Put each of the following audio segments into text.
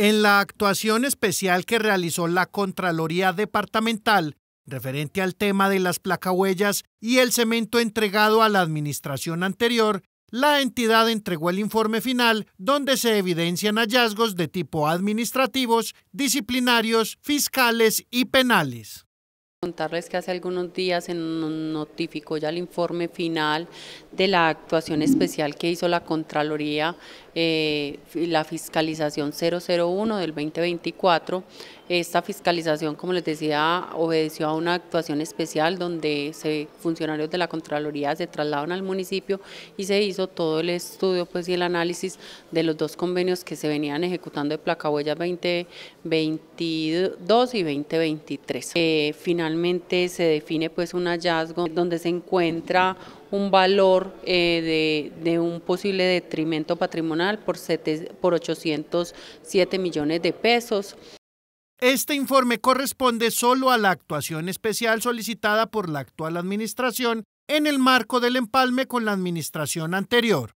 En la actuación especial que realizó la Contraloría Departamental referente al tema de las placahuellas y el cemento entregado a la administración anterior, la entidad entregó el informe final donde se evidencian hallazgos de tipo administrativos, disciplinarios, fiscales y penales. Contarles que hace algunos días se notificó ya el informe final de la actuación especial que hizo la Contraloría eh, la fiscalización 001 del 2024. Esta fiscalización, como les decía, obedeció a una actuación especial donde se, funcionarios de la Contraloría se trasladaron al municipio y se hizo todo el estudio pues, y el análisis de los dos convenios que se venían ejecutando de Placahuellas 2022 y 2023. Eh, finalmente se define pues, un hallazgo donde se encuentra un valor eh, de, un posible detrimento patrimonial por, por 807 millones de pesos. Este informe corresponde solo a la actuación especial solicitada por la actual administración en el marco del empalme con la administración anterior.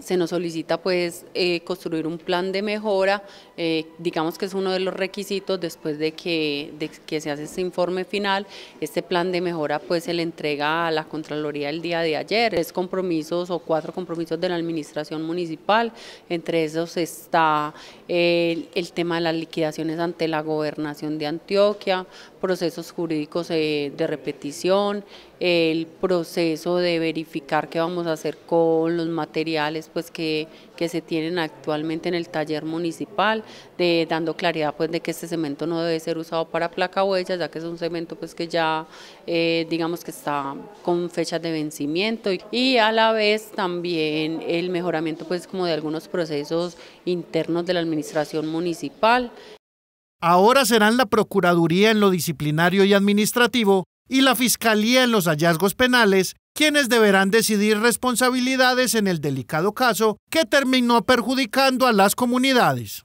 Se nos solicita pues eh, construir un plan de mejora, eh, digamos que es uno de los requisitos después de que, se hace este informe final, este plan de mejora pues se le entrega a la Contraloría el día de ayer, tres compromisos o cuatro compromisos de la Administración Municipal, entre esos está eh, el, tema de las liquidaciones ante la Gobernación de Antioquia, procesos jurídicos de repetición, el proceso de verificar qué vamos a hacer con los materiales pues que, que se tienen actualmente en el taller municipal, de, dando claridad pues de que este cemento no debe ser usado para placa huellas, ya que es un cemento pues que ya eh, digamos que está con fechas de vencimiento y a la vez también el mejoramiento pues como de algunos procesos internos de la administración municipal. Ahora serán la Procuraduría en lo disciplinario y administrativo y la Fiscalía en los hallazgos penales, quienes deberán decidir responsabilidades en el delicado caso que terminó perjudicando a las comunidades.